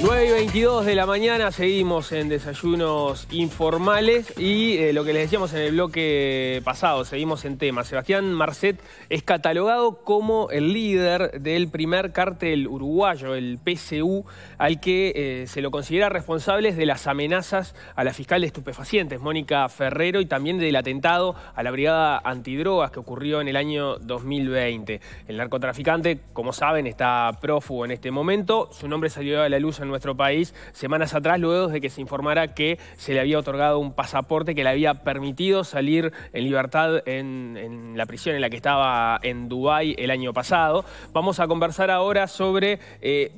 9 y 22 de la mañana seguimos en desayunos informales y eh, lo que les decíamos en el bloque pasado, seguimos en tema. Sebastián Marcet es catalogado como el líder del primer cártel uruguayo, el PCU, al que eh, se lo considera responsable de las amenazas a la fiscal de estupefacientes, Mónica Ferrero, y también del atentado a la brigada antidrogas que ocurrió en el año 2020. El narcotraficante, como saben, está prófugo en este momento. Su nombre salió a la luz en nuestro país semanas atrás, luego de que se informara que se le había otorgado un pasaporte que le había permitido salir en libertad en, la prisión en la que estaba en Dubái el año pasado. Vamos a conversar ahora sobre... Eh,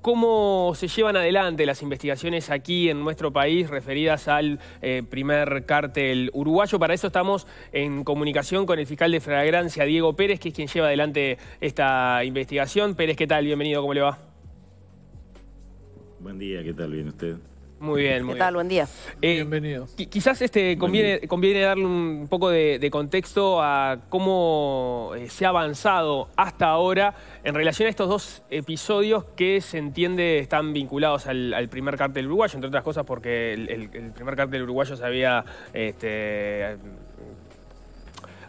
¿Cómo se llevan adelante las investigaciones aquí en nuestro país referidas al eh, primer cártel uruguayo? Para eso estamos en comunicación con el fiscal de Fragrancia, Diego Pérez, que es quien lleva adelante esta investigación. Pérez, ¿qué tal? Bienvenido, ¿cómo le va? Buen día, ¿qué tal? ¿Bien usted? Muy bien, muy ¿Qué tal? Buen día. Eh, Bienvenido. Quizás este conviene, darle un poco de, contexto a cómo eh, se ha avanzado hasta ahora en relación a estos dos episodios que se entiende están vinculados al, primer cártel uruguayo, entre otras cosas porque el, primer cártel uruguayo se había este,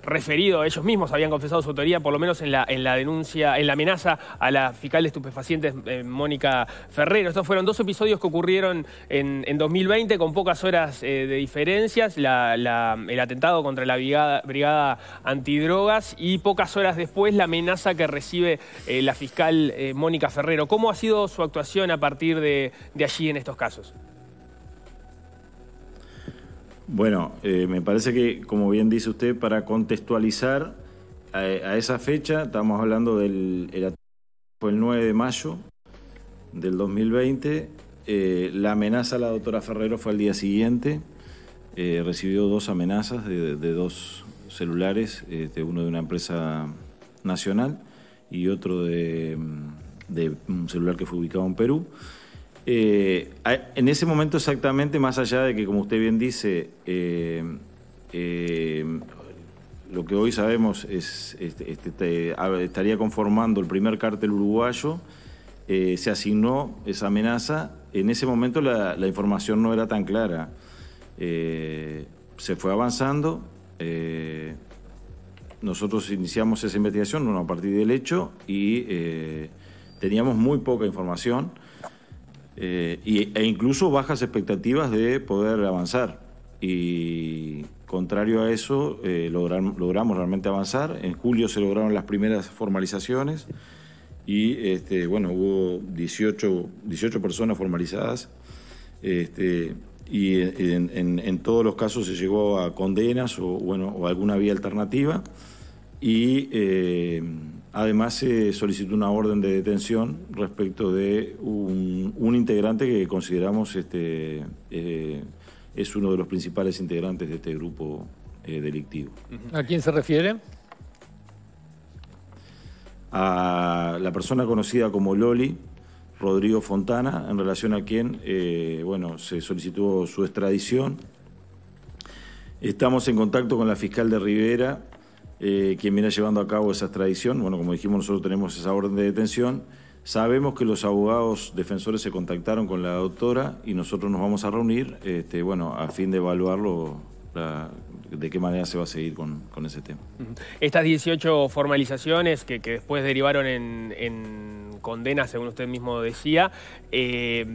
referido, ellos mismos habían confesado su autoría, por lo menos en la, en la denuncia, en la amenaza a la fiscal de estupefacientes eh, Mónica Ferrero. Estos fueron dos episodios que ocurrieron en, 2020 con pocas horas eh, de diferencias, el atentado contra la brigada, antidrogas y pocas horas después la amenaza que recibe eh, la fiscal Mónica Ferrero. ¿Cómo ha sido su actuación a partir de allí en estos casos? Bueno, eh, me parece que, como bien dice usted, para contextualizar a, esa fecha, estamos hablando del el, 9 de mayo del 2020. Eh, la amenaza a la doctora Ferrero fue al día siguiente. Eh, recibió dos amenazas de, dos celulares, este, uno de una empresa nacional y otro de mm, un celular que fue ubicado en Perú. Eh, en ese momento exactamente, más allá de que, como usted bien dice, eh, eh, lo que hoy sabemos es este, este estaría conformando el primer cártel uruguayo, se asignó esa amenaza. En ese momento la, información no era tan clara. se fue avanzando. nosotros iniciamos esa investigación a partir del hecho y teníamos muy poca información. Eh, y, e incluso bajas expectativas de poder avanzar. Y contrario a eso, eh, logramos realmente avanzar. En julio se lograron las primeras formalizaciones y este, bueno, hubo 18, 18 personas formalizadas. Este, y en, todos los casos se llegó a condenas o, bueno, o alguna vía alternativa. Y. Eh, Además, se solicitó una orden de detención respecto de un, integrante que consideramos este, eh, es uno de los principales integrantes de este grupo eh, delictivo. ¿A quién se refiere? A la persona conocida como Loli, Rodrigo Fontana, en relación a quien eh, bueno, se solicitó su extradición. Estamos en contacto con la fiscal de Rivera eh, quien viene llevando a cabo esa extradición. Bueno, como dijimos, nosotros tenemos esa orden de detención. Sabemos que los abogados defensores se contactaron con la doctora y nosotros nos vamos a reunir, este, bueno, a fin de evaluarlo la, de qué manera se va a seguir con, ese tema. Estas 18 formalizaciones que, después derivaron en, en, condena, según usted mismo decía, eh,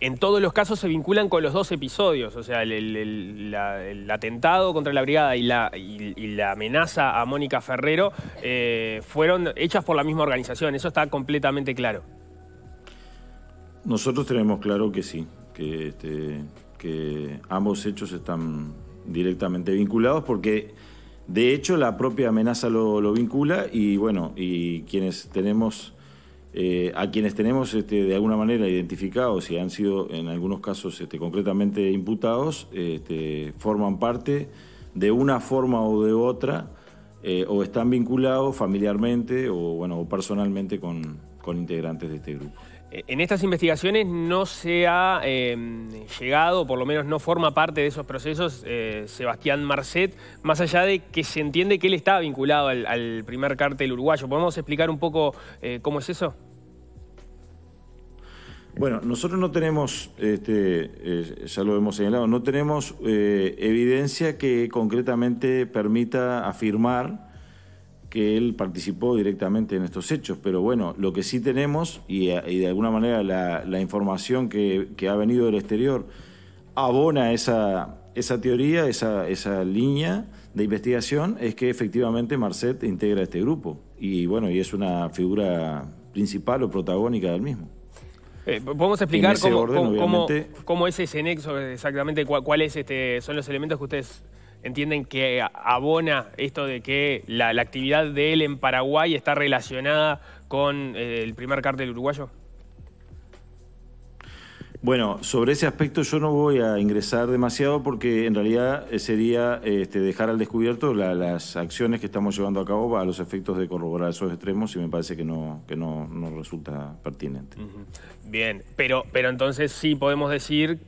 en todos los casos se vinculan con los dos episodios, o sea, el, atentado contra la brigada y la, la amenaza a Mónica Ferrero eh, fueron hechas por la misma organización, eso está completamente claro. Nosotros tenemos claro que sí, que, este, que ambos hechos están directamente vinculados porque de hecho la propia amenaza lo, vincula y bueno, y quienes tenemos... Eh, a quienes tenemos este, de alguna manera identificados y han sido en algunos casos este, concretamente imputados, este, forman parte de una forma o de otra, eh, o están vinculados familiarmente o, bueno, o personalmente con, con integrantes de este grupo. Eh, en estas investigaciones no se ha em, llegado, por lo menos no forma parte de esos procesos, eh, Sebastián Marcet, más allá de que se entiende que él está vinculado al, primer cártel uruguayo. ¿Podemos explicar un poco eh, cómo es eso? Bueno, nosotros no tenemos, este, ya lo hemos señalado, no tenemos evidencia que concretamente permita afirmar que él participó directamente en estos hechos. Pero bueno, lo que sí tenemos, y, de alguna manera la, información que, ha venido del exterior abona esa, esa teoría, esa, línea de investigación, es que efectivamente Marcet integra este grupo. Y bueno, y es una figura principal o protagónica del mismo. Eh, ¿Podemos explicar cómo, cómo, es ese nexo exactamente? ¿Cuáles este, son los elementos que ustedes entienden que abona esto de que la, actividad de él en Paraguay está relacionada con eh, el primer cártel uruguayo? Bueno, sobre ese aspecto yo no voy a ingresar demasiado porque en realidad eh, sería este, dejar al descubierto las acciones que estamos llevando a cabo a los efectos de corroborar esos extremos y me parece que no, que no, no resulta pertinente. Bien, pero, pero entonces sí podemos decir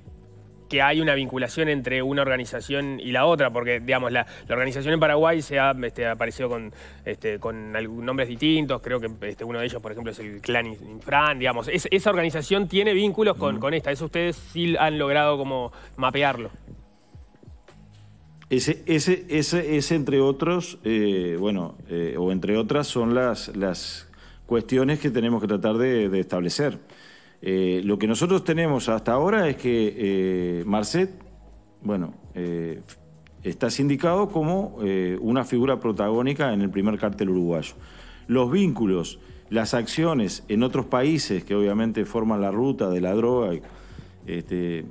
que hay una vinculación entre una organización y la otra, porque digamos, la, organización en Paraguay se ha este, aparecido con, este, con nombres distintos, creo que este, uno de ellos, por ejemplo, es el Clan Infran, digamos, esa organización tiene vínculos con, mm. con esta, eso ustedes sí han logrado como mapearlo. Ese, ese, ese, ese, entre otros, eh, bueno, eh, o entre otras, son las, las cuestiones que tenemos que tratar de establecer. Eh, lo que nosotros tenemos hasta ahora es que eh, Marcet, bueno, eh, está sindicado como una figura protagónica en el primer cártel uruguayo. Los vínculos, las acciones en otros países que obviamente forman la ruta de la droga, este,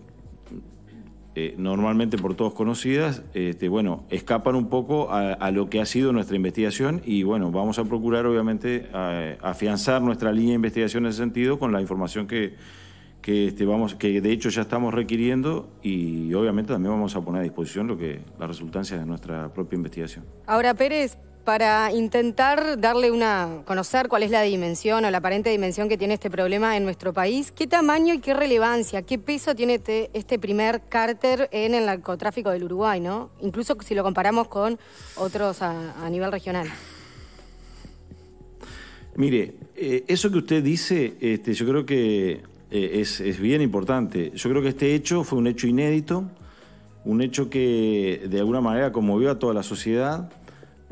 eh, normalmente por todos conocidas, este, bueno, escapan un poco a, lo que ha sido nuestra investigación y bueno, vamos a procurar obviamente afianzar nuestra línea de investigación en ese sentido con la información que, que, este, vamos, que de hecho ya estamos requiriendo y obviamente también vamos a poner a disposición lo que las resultancias de nuestra propia investigación. Ahora, Pérez, para intentar darle una, conocer cuál es la dimensión o la aparente dimensión que tiene este problema en nuestro país, qué tamaño y qué relevancia, qué peso tiene este primer cárter en el narcotráfico del Uruguay, ¿no? Incluso si lo comparamos con otros a, nivel regional. Mire, eh, eso que usted dice, este, yo creo que eh, es bien importante. Yo creo que este hecho fue un hecho inédito, un hecho que de alguna manera conmovió a toda la sociedad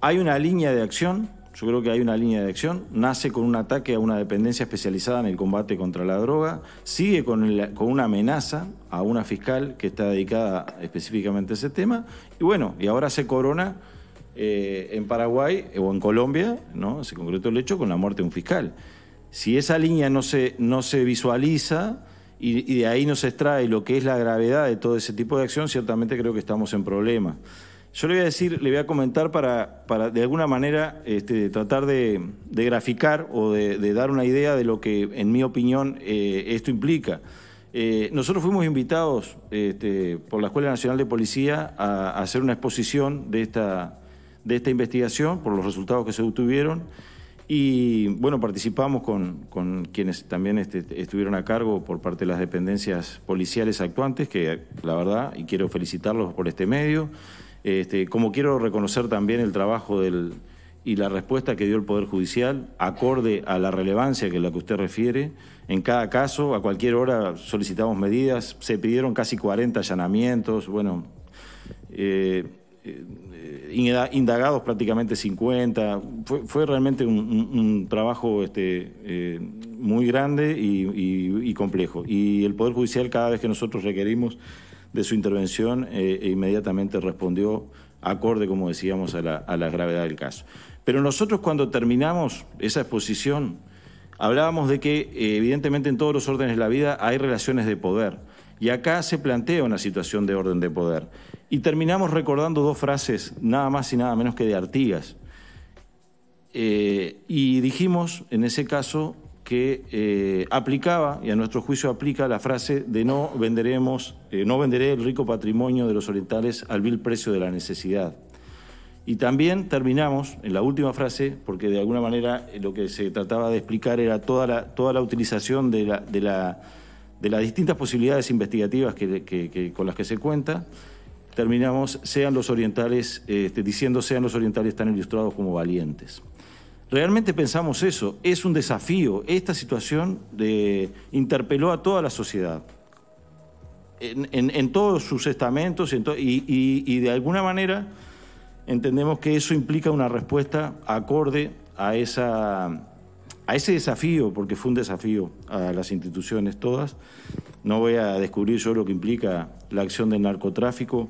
hay una línea de acción, yo creo que hay una línea de acción, nace con un ataque a una dependencia especializada en el combate contra la droga, sigue con, una amenaza a una fiscal que está dedicada específicamente a ese tema, y bueno, y ahora se corona eh, en Paraguay o en Colombia, ¿no? se concretó el hecho con la muerte de un fiscal. Si esa línea no se, no se visualiza y, y de ahí no se extrae lo que es la gravedad de todo ese tipo de acción, ciertamente creo que estamos en problemas. Yo le voy a decir, le voy a comentar para, para de alguna manera este, tratar de, graficar o de, dar una idea de lo que, en mi opinión, eh, esto implica. Eh, nosotros fuimos invitados este, por la Escuela Nacional de Policía a, hacer una exposición de esta, de esta investigación, por los resultados que se obtuvieron. Y bueno, participamos con, quienes también este, estuvieron a cargo por parte de las dependencias policiales actuantes, que la verdad, y quiero felicitarlos por este medio. Este, como quiero reconocer también el trabajo del, y la respuesta que dio el Poder Judicial, acorde a la relevancia que es la que usted refiere. En cada caso, a cualquier hora solicitamos medidas, se pidieron casi 40 allanamientos, bueno, eh, eh, indagados prácticamente 50. Fue, realmente un, trabajo este, eh, muy grande y complejo. Y el Poder Judicial, cada vez que nosotros requerimos de su intervención eh, e inmediatamente respondió acorde, como decíamos, a la, gravedad del caso. Pero nosotros cuando terminamos esa exposición, hablábamos de que eh, evidentemente en todos los órdenes de la vida hay relaciones de poder. Y acá se plantea una situación de orden de poder. Y terminamos recordando dos frases, nada más y nada menos que de Artigas. Eh, y dijimos, en ese caso, que eh, aplicaba, y a nuestro juicio aplica, la frase de no venderemos, eh, no venderé el rico patrimonio de los orientales al vil precio de la necesidad. Y también terminamos en la última frase, porque de alguna manera eh, lo que se trataba de explicar era toda la, toda la utilización de, las distintas posibilidades investigativas que, con las que se cuenta. Terminamos, sean los orientales, este, diciendo sean los orientales tan ilustrados como valientes. Realmente pensamos eso, es un desafío. Esta situación interpeló a toda la sociedad, en, todos sus estamentos, y, de alguna manera entendemos que eso implica una respuesta acorde a, ese desafío, porque fue un desafío a las instituciones todas. No voy a descubrir yo lo que implica la acción del narcotráfico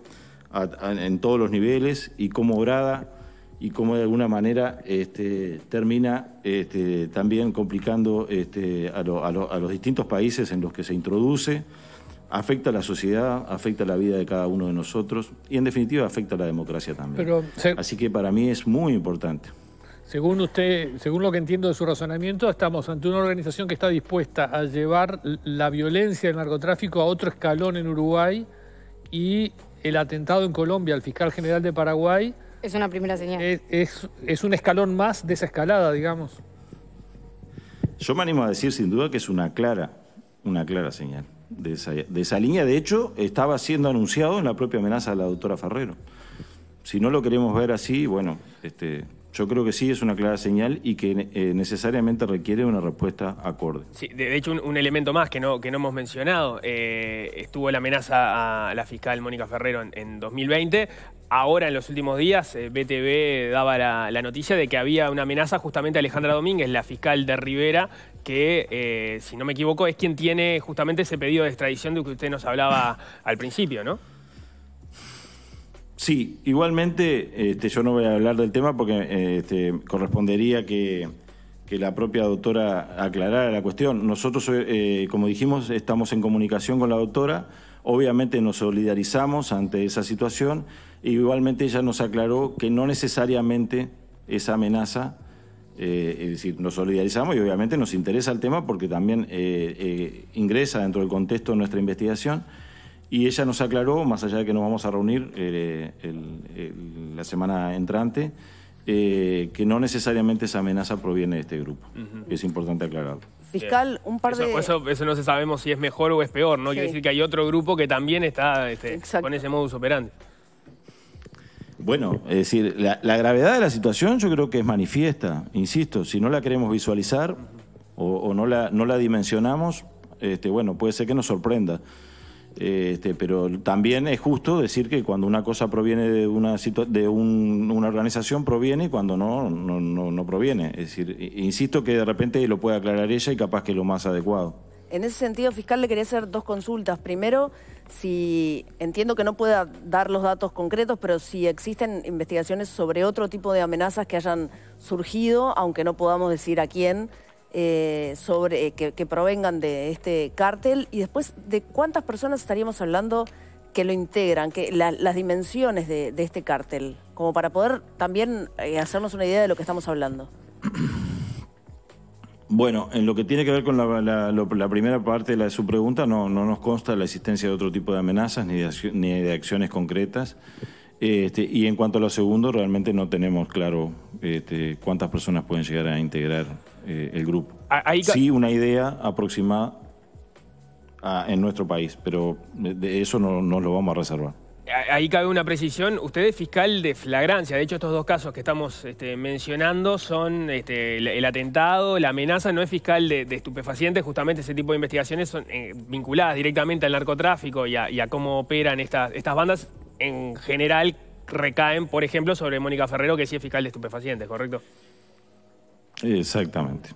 en todos los niveles y cómo grada y cómo de alguna manera este, termina este, también complicando este, a, los distintos países en los que se introduce, afecta a la sociedad, afecta a la vida de cada uno de nosotros y en definitiva afecta a la democracia también. Así que para mí es muy importante. Según usted, según lo que entiendo de su razonamiento, estamos ante una organización que está dispuesta a llevar la violencia del narcotráfico a otro escalón en Uruguay y el atentado en Colombia al fiscal general de Paraguay es una primera señal. Es, un escalón más de esa escalada, digamos. Yo me animo a decir sin duda que es una clara, una clara señal de esa, de esa línea. De hecho, estaba siendo anunciado en la propia amenaza de la doctora Ferrero. Si no lo queremos ver así, bueno, este, yo creo que sí es una clara señal y que eh, necesariamente requiere una respuesta acorde. Sí, de, hecho, un, elemento más que no, que no hemos mencionado, eh, estuvo la amenaza a la fiscal Mónica Ferrero en 2020, ahora en los últimos días eh, BTV daba la, noticia de que había una amenaza justamente a Alejandra Domínguez, la fiscal de Rivera, que eh, si no me equivoco es quien tiene justamente ese pedido de extradición de que usted nos hablaba al principio, ¿no? Sí, igualmente este, yo no voy a hablar del tema porque este, correspondería que, la propia doctora aclarara la cuestión. Nosotros, eh, como dijimos, estamos en comunicación con la doctora Obviamente nos solidarizamos ante esa situación y igualmente ella nos aclaró que no necesariamente esa amenaza, eh, es decir, nos solidarizamos y obviamente nos interesa el tema porque también eh, eh, ingresa dentro del contexto de nuestra investigación. Y ella nos aclaró, más allá de que nos vamos a reunir la semana entrante, que no necesariamente esa amenaza proviene de este grupo. Es importante aclararlo fiscal un par de... Eso, eso, no se sabemos si es mejor o es peor, ¿no? Quiere decir que hay otro grupo que también está este, con ese modus operandi. Bueno, es decir, la, gravedad de la situación yo creo que es manifiesta, insisto, si no la queremos visualizar o, no, la, no la dimensionamos, este, bueno, puede ser que nos sorprenda. Este, pero también es justo decir que cuando una cosa proviene de una de una organización proviene y cuando no no, no no, proviene. Es decir, insisto que de repente lo puede aclarar ella y capaz que lo más adecuado. En ese sentido, fiscal, le quería hacer dos consultas. Primero, si entiendo que no pueda dar los datos concretos, pero si existen investigaciones sobre otro tipo de amenazas que hayan surgido, aunque no podamos decir a quién, eh, sobre eh, que, provengan de este cártel y después de cuántas personas estaríamos hablando que lo integran, que las dimensiones de, este cártel, como para poder también eh, hacernos una idea de lo que estamos hablando. Bueno, en lo que tiene que ver con la, primera parte de, la su pregunta, no, nos consta la existencia de otro tipo de amenazas ni de, acciones concretas. Este, y en cuanto a lo segundo, realmente no tenemos claro este, cuántas personas pueden llegar a integrar eh, el grupo. Ah, sí, una idea aproximada en nuestro país, pero de eso no, nos lo vamos a reservar. Ahí cabe una precisión. Usted es fiscal de flagrancia. De hecho, estos dos casos que estamos este, mencionando son este, el, atentado, la amenaza. No es fiscal de, estupefacientes. Justamente ese tipo de investigaciones son eh, vinculadas directamente al narcotráfico y a, cómo operan estas, estas bandas. En general, recaen, por ejemplo, sobre Mónica Ferrero, que sí es fiscal de estupefacientes, ¿correcto? Exactamente.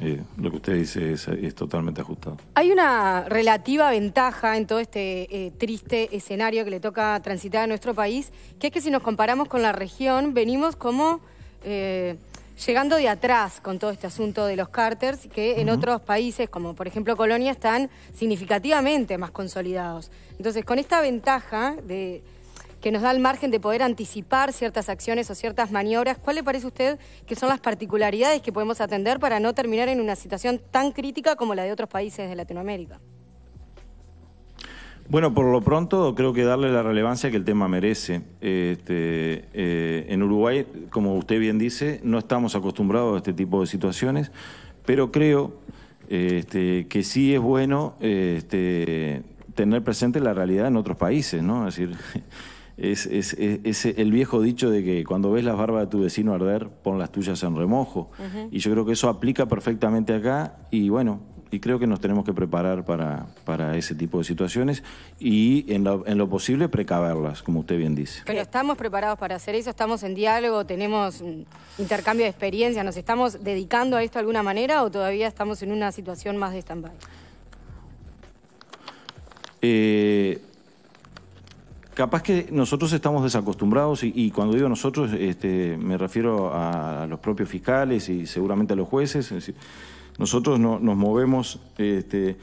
Eh, lo que usted dice es, totalmente ajustado. Hay una relativa ventaja en todo este eh, triste escenario que le toca transitar a nuestro país, que es que si nos comparamos con la región, venimos como eh, llegando de atrás con todo este asunto de los cárters, que en otros países, como por ejemplo Colonia, están significativamente más consolidados. Entonces, con esta ventaja de que nos da el margen de poder anticipar ciertas acciones o ciertas maniobras. ¿Cuál le parece a usted que son las particularidades que podemos atender para no terminar en una situación tan crítica como la de otros países de Latinoamérica? Bueno, por lo pronto creo que darle la relevancia que el tema merece. Este, eh, en Uruguay, como usted bien dice, no estamos acostumbrados a este tipo de situaciones, pero creo este, que sí es bueno este, tener presente la realidad en otros países, ¿no? Es decir, es, es, el viejo dicho de que cuando ves las barbas de tu vecino arder, pon las tuyas en remojo. Y yo creo que eso aplica perfectamente acá y bueno, y creo que nos tenemos que preparar para, para ese tipo de situaciones y en lo, en lo posible precaverlas, como usted bien dice. Pero estamos preparados para hacer eso, estamos en diálogo, tenemos intercambio de experiencias, ¿nos estamos dedicando a esto de alguna manera o todavía estamos en una situación más de stand-by? Eh, Capaz que nosotros estamos desacostumbrados y, cuando digo nosotros este, me refiero a, los propios fiscales y seguramente a los jueces. nosotros no, nos movemos este,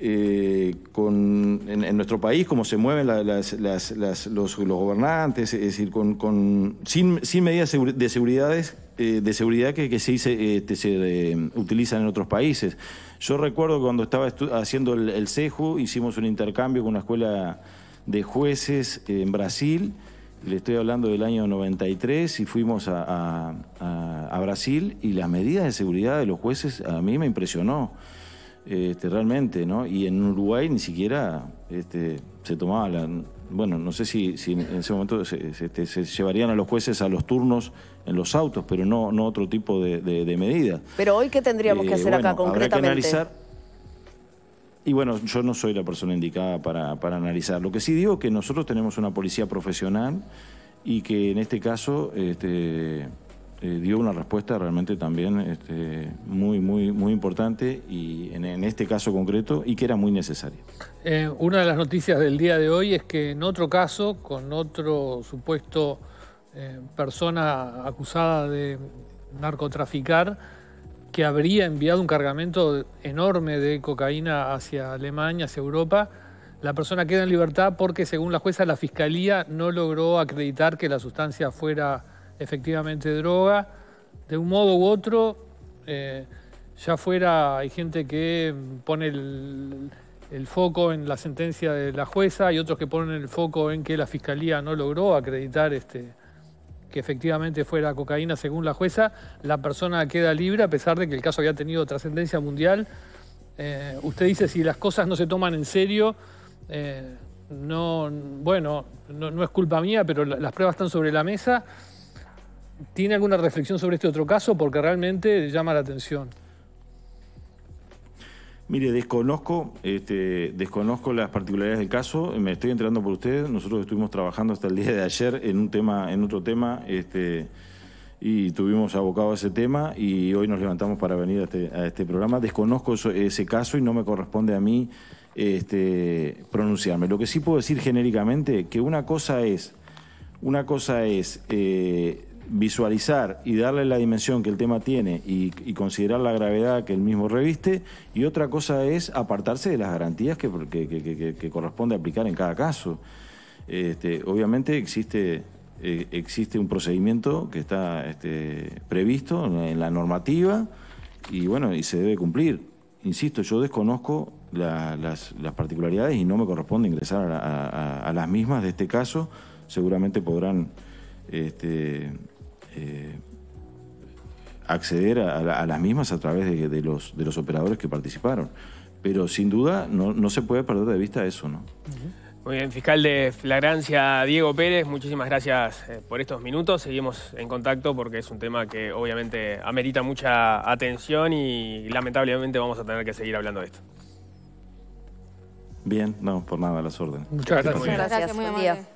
eh, en, nuestro país como se mueven los, gobernantes, es decir, con, sin, medidas de seguridades eh, de seguridad que, se, este, eh, utilizan en otros países. Yo recuerdo cuando estaba haciendo el, el CEJU, hicimos un intercambio con una escuela de jueces en Brasil, le estoy hablando del año 93, y fuimos a, a, Brasil y las medidas de seguridad de los jueces a mí me impresionó. Este, realmente, ¿no? Y en Uruguay ni siquiera este, se tomaba la... Bueno, no sé si, en ese momento este, se, llevarían a los jueces a los turnos en los autos, pero no, no otro tipo de, de, medidas. Pero hoy, ¿qué tendríamos que eh, hacer acá concretamente? Y bueno, yo no soy la persona indicada para, para, analizar. Lo que sí digo es que nosotros tenemos una policía profesional y que en este caso este, eh, dio una respuesta realmente también este, muy, muy, muy importante y en, este caso concreto y que era muy necesaria. Eh, una de las noticias del día de hoy es que en otro caso, con otro supuesto eh, persona acusada de narcotraficar, que habría enviado un cargamento enorme de cocaína hacia Alemania, hacia Europa. La persona queda en libertad porque, según la jueza, la fiscalía no logró acreditar que la sustancia fuera efectivamente droga. De un modo u otro, eh, ya fuera, hay gente que pone el, el, foco en la sentencia de la jueza y otros que ponen el foco en que la fiscalía no logró acreditar este, que efectivamente fuera cocaína, según la jueza, la persona queda libre a pesar de que el caso había tenido trascendencia mundial. Eh, usted dice, si las cosas no se toman en serio, eh, no, bueno, no, es culpa mía, pero las pruebas están sobre la mesa. ¿Tiene alguna reflexión sobre este otro caso? Porque realmente llama la atención. Mire, desconozco, este, desconozco las particularidades del caso, me estoy enterando por ustedes, nosotros estuvimos trabajando hasta el día de ayer en un tema, en otro tema, este, y tuvimos abocado a ese tema y hoy nos levantamos para venir a este, este programa. Desconozco ese caso y no me corresponde a mí este, pronunciarme. Lo que sí puedo decir genéricamente que una cosa es, una cosa es eh, visualizar y darle la dimensión que el tema tiene y, considerar la gravedad que el mismo reviste, y otra cosa es apartarse de las garantías que, corresponde aplicar en cada caso. Este, obviamente existe, eh, existe un procedimiento que está este, previsto en la, normativa y bueno, y se debe cumplir. Insisto, yo desconozco las, particularidades y no me corresponde ingresar a, a las mismas de este caso. Seguramente podrán este, eh, acceder a, las mismas a través de, los, de los operadores que participaron. Pero sin duda no, se puede perder de vista eso, ¿no? Muy bien, fiscal de flagrancia Diego Pérez, muchísimas gracias eh, por estos minutos. Seguimos en contacto porque es un tema que obviamente amerita mucha atención y lamentablemente vamos a tener que seguir hablando de esto. Bien, no, por nada, las órdenes. Muchas gracias. Muchas gracias,